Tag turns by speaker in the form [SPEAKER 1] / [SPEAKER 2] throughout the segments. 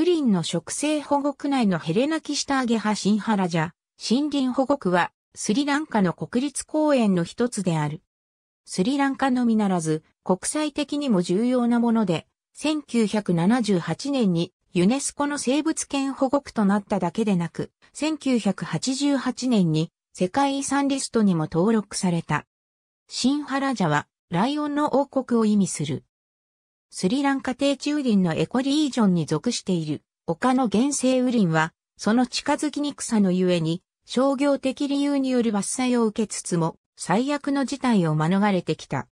[SPEAKER 1] n リン雨林の植生保護区内のヘレナキシタアゲハシンハラジャ、森林保護区は、スリランカの国立公園の一つである。スリランカのみならず、国際的にも重要なもので、1978年にユネスコの生物圏保護区となっただけでなく、1988年に世界遺産リストにも登録された。シンハラジャはライオンの王国を意味する。スリランカ低地雨林のエコリージョンに属している丘の原生雨林は、その近づきにくさのゆえに、商業的理由による伐採を受けつつも、最悪の事態を免れてきた。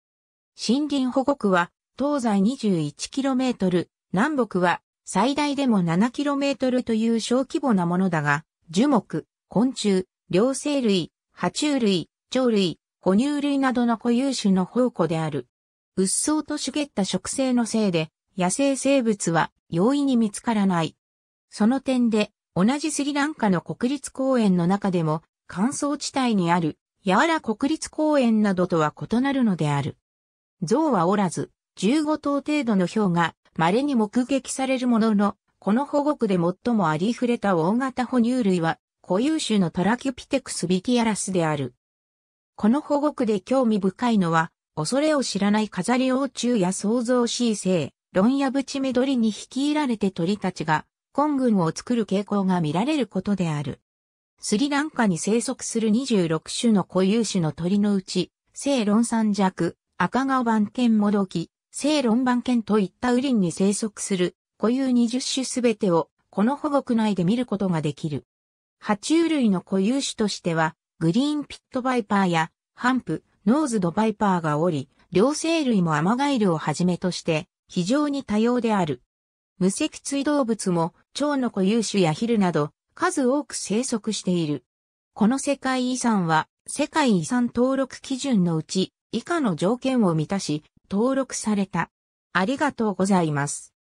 [SPEAKER 1] 森林保護区は、東西 21km、南北は最大でも 7km という小規模なものだが、樹木、昆虫、両生類、爬虫類、鳥類、哺乳類などの固有種の宝庫である。鬱蒼と茂った植生のせいで、野生生物は容易に見つからない。その点で、同じスリランカの国立公園の中でも、乾燥地帯にある、ヤーラ国立公園などとは異なるのである。象はおらず、15頭程度の氷が稀に目撃されるものの、この保護区で最もありふれた大型哺乳類は、固有種のトラキュピテクスビティアラスである。この保護区で興味深いのは、恐れを知らない飾り王中や創造し生、論やぶちりに率いられて鳥たちが、根群を作る傾向が見られることである。スリランカに生息する26種の固有種の鳥のうち、聖論三尺、赤顔番犬もどき、聖論番犬といったウリンに生息する固有20種すべてをこの保護区内で見ることができる。爬虫類の固有種としては、グリーンピットバイパーやハンプ、ノーズドバイパーがおり、両生類もアマガエルをはじめとして非常に多様である。無脊椎動物も蝶の固有種やヒルなど数多く生息している。この世界遺産は世界遺産登録基準のうち以下の条件を満たし登録された。ありがとうございます。